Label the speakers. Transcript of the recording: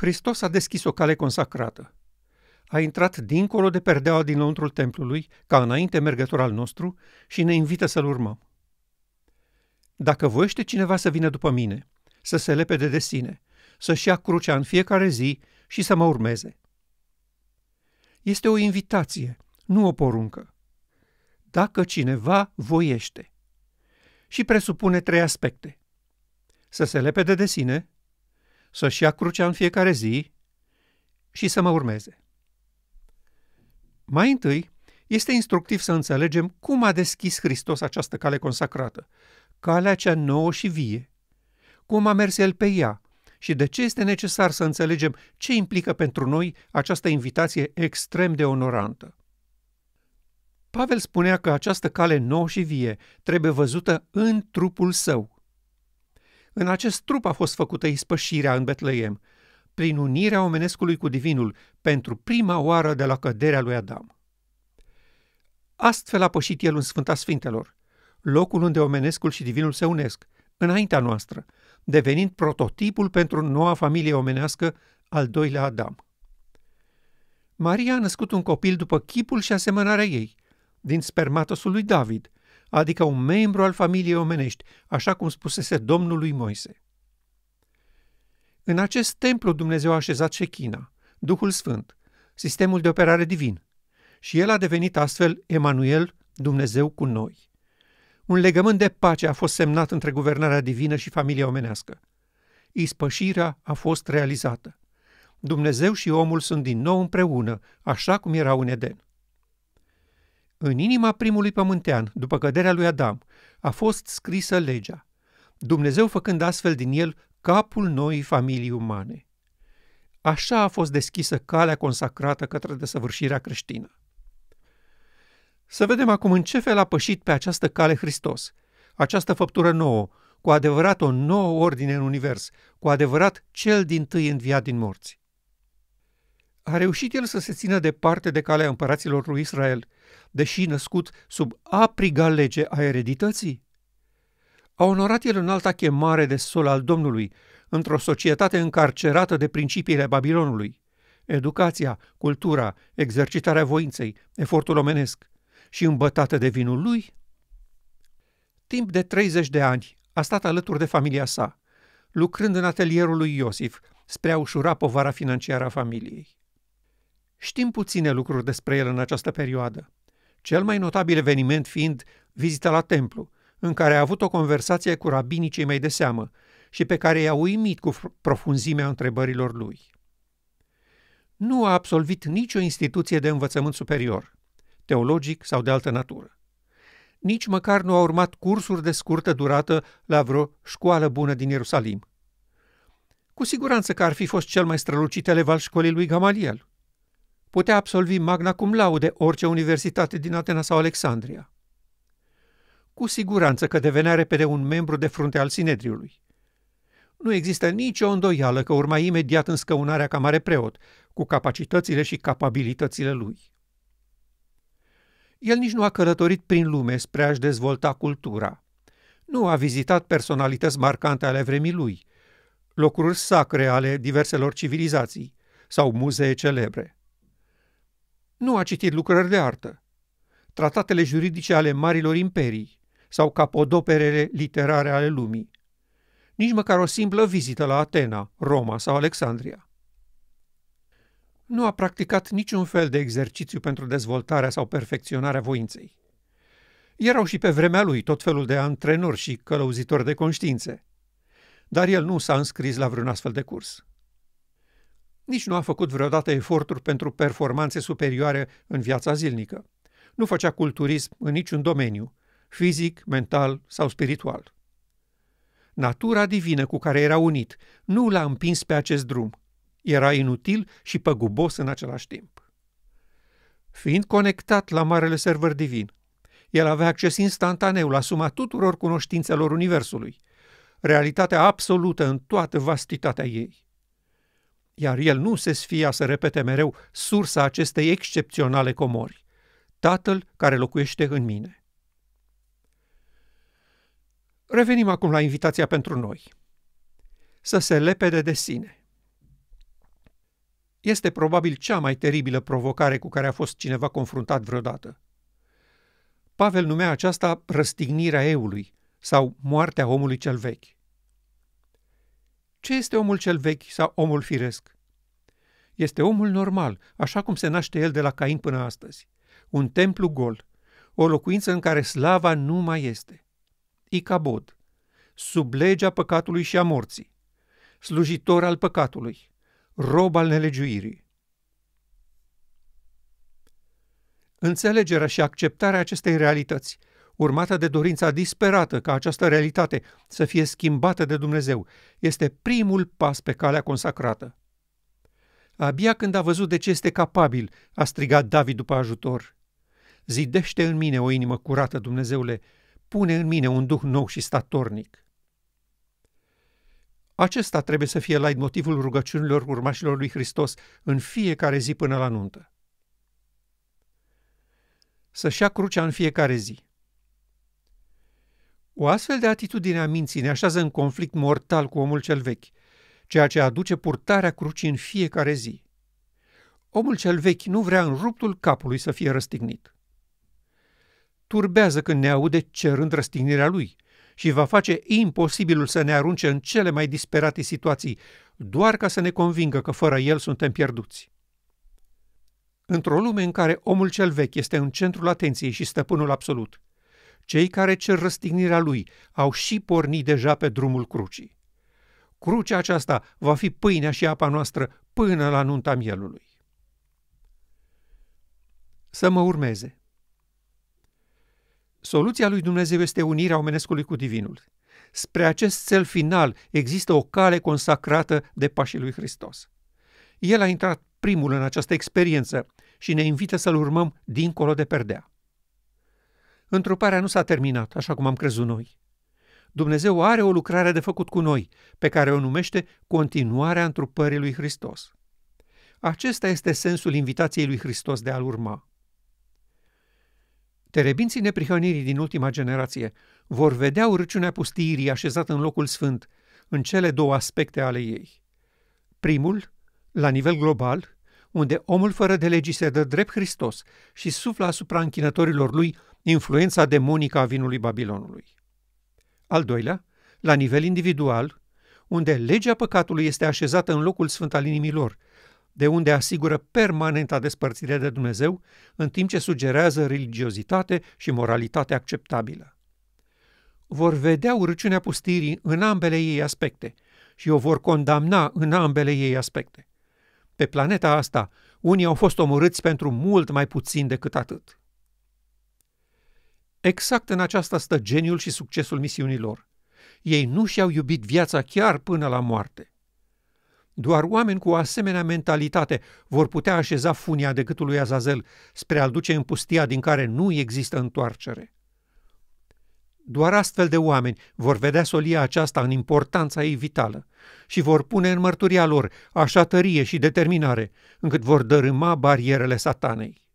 Speaker 1: Hristos a deschis o cale consacrată. A intrat dincolo de perdeaua dinăuntrul templului, ca înainte mergător al nostru, și ne invită să-L urmăm. Dacă voiește cineva să vină după mine, să se lepede de sine, să-și ia crucea în fiecare zi și să mă urmeze. Este o invitație, nu o poruncă. Dacă cineva voiește. Și presupune trei aspecte. Să se lepede de sine, să-și ia crucea în fiecare zi și să mă urmeze. Mai întâi, este instructiv să înțelegem cum a deschis Hristos această cale consacrată, calea cea nouă și vie, cum a mers El pe ea și de ce este necesar să înțelegem ce implică pentru noi această invitație extrem de onorantă. Pavel spunea că această cale nouă și vie trebuie văzută în trupul său, în acest trup a fost făcută ispășirea în Betleem, prin unirea omenescului cu divinul, pentru prima oară de la căderea lui Adam. Astfel a pășit el în Sfânta Sfintelor, locul unde omenescul și divinul se unesc, înaintea noastră, devenind prototipul pentru noua familie omenească al doilea Adam. Maria a născut un copil după chipul și asemănarea ei, din spermatosul lui David, adică un membru al familiei omenești, așa cum spusese Domnul lui Moise. În acest templu Dumnezeu a așezat Shechina, Duhul Sfânt, sistemul de operare divin, și el a devenit astfel Emanuel, Dumnezeu cu noi. Un legământ de pace a fost semnat între guvernarea divină și familia omenească. Ispășirea a fost realizată. Dumnezeu și omul sunt din nou împreună, așa cum erau în Eden. În inima primului pământean, după căderea lui Adam, a fost scrisă legea, Dumnezeu făcând astfel din el capul noii familii umane. Așa a fost deschisă calea consacrată către desăvârșirea creștină. Să vedem acum în ce fel a pășit pe această cale Hristos, această făptură nouă, cu adevărat o nouă ordine în univers, cu adevărat cel din tâi înviat din morți a reușit el să se țină departe de calea împăraților lui Israel, deși născut sub apriga lege a eredității. A onorat el în alta chemare de sol al Domnului, într-o societate încarcerată de principiile Babilonului. Educația, cultura, exercitarea voinței, efortul omenesc și îmbătată de vinul lui? Timp de 30 de ani a stat alături de familia sa, lucrând în atelierul lui Iosif, spre a ușura povara financiară a familiei. Știm puține lucruri despre el în această perioadă. Cel mai notabil eveniment fiind vizita la templu, în care a avut o conversație cu rabinii cei mai de seamă și pe care i-a uimit cu profunzimea întrebărilor lui. Nu a absolvit nicio instituție de învățământ superior, teologic sau de altă natură. Nici măcar nu a urmat cursuri de scurtă durată la vreo școală bună din Ierusalim. Cu siguranță că ar fi fost cel mai strălucit elev al școlii lui Gamaliel putea absolvi magna cum laude orice universitate din Atena sau Alexandria. Cu siguranță că devenea repede un membru de frunte al Sinedriului. Nu există nicio îndoială că urma imediat în scăunarea ca mare preot, cu capacitățile și capabilitățile lui. El nici nu a călătorit prin lume spre a-și dezvolta cultura. Nu a vizitat personalități marcante ale vremii lui, locuri sacre ale diverselor civilizații sau muzee celebre nu a citit lucrări de artă, tratatele juridice ale marilor imperii sau capodoperele literare ale lumii, nici măcar o simplă vizită la Atena, Roma sau Alexandria. Nu a practicat niciun fel de exercițiu pentru dezvoltarea sau perfecționarea voinței. Erau și pe vremea lui tot felul de antrenori și călăuzitori de conștiințe, dar el nu s-a înscris la vreun astfel de curs. Nici nu a făcut vreodată eforturi pentru performanțe superioare în viața zilnică. Nu făcea culturism în niciun domeniu, fizic, mental sau spiritual. Natura divină cu care era unit nu l-a împins pe acest drum. Era inutil și păgubos în același timp. Fiind conectat la Marele Server Divin, el avea acces instantaneu la suma tuturor cunoștințelor Universului, realitatea absolută în toată vastitatea ei iar el nu se sfia să repete mereu sursa acestei excepționale comori, Tatăl care locuiește în mine. Revenim acum la invitația pentru noi. Să se lepede de sine. Este probabil cea mai teribilă provocare cu care a fost cineva confruntat vreodată. Pavel numea aceasta răstignirea eului sau moartea omului cel vechi. Ce este omul cel vechi sau omul firesc? Este omul normal, așa cum se naște el de la Cain până astăzi. Un templu gol, o locuință în care slava nu mai este. Icabod, sub legea păcatului și a morții, slujitor al păcatului, rob al nelegiuirii. Înțelegerea și acceptarea acestei realități urmată de dorința disperată ca această realitate să fie schimbată de Dumnezeu, este primul pas pe calea consacrată. Abia când a văzut de ce este capabil, a strigat David după ajutor. Zidește în mine o inimă curată, Dumnezeule, pune în mine un duh nou și statornic. Acesta trebuie să fie motivul rugăciunilor urmașilor lui Hristos în fiecare zi până la nuntă. Să-și ia crucea în fiecare zi. O astfel de atitudine a minții ne așează în conflict mortal cu omul cel vechi, ceea ce aduce purtarea crucii în fiecare zi. Omul cel vechi nu vrea în ruptul capului să fie răstignit. Turbează când ne aude cerând răstignirea lui și va face imposibilul să ne arunce în cele mai disperate situații, doar ca să ne convingă că fără el suntem pierduți. Într-o lume în care omul cel vechi este în centrul atenției și stăpânul absolut – cei care cer răstignirea lui au și pornit deja pe drumul crucii. Crucea aceasta va fi pâinea și apa noastră până la nunta mielului. Să mă urmeze. Soluția lui Dumnezeu este unirea omenescului cu divinul. Spre acest cel final există o cale consacrată de pașii lui Hristos. El a intrat primul în această experiență și ne invită să-l urmăm dincolo de perdea întruparea nu s-a terminat, așa cum am crezut noi. Dumnezeu are o lucrare de făcut cu noi, pe care o numește continuarea întrupării lui Hristos. Acesta este sensul invitației lui Hristos de a-L urma. Terebinții neprihănirii din ultima generație vor vedea urăciunea pustiirii așezată în locul sfânt, în cele două aspecte ale ei. Primul, la nivel global, unde omul fără de legii se dă drept Hristos și sufla asupra închinătorilor lui influența demonică a vinului Babilonului. Al doilea, la nivel individual, unde legea păcatului este așezată în locul sfânt al inimii lor, de unde asigură permanenta despărțire de Dumnezeu, în timp ce sugerează religiozitate și moralitate acceptabilă. Vor vedea urăciunea pustirii în ambele ei aspecte și o vor condamna în ambele ei aspecte. Pe planeta asta, unii au fost omorâți pentru mult mai puțin decât atât. Exact în aceasta stă geniul și succesul misiunilor. Ei nu și-au iubit viața chiar până la moarte. Doar oameni cu o asemenea mentalitate vor putea așeza funia de gâtul lui Azazel spre a-l duce în pustia din care nu există întoarcere. Doar astfel de oameni vor vedea solia aceasta în importanța ei vitală și vor pune în mărturia lor așa tărie și determinare încât vor dărâma barierele satanei.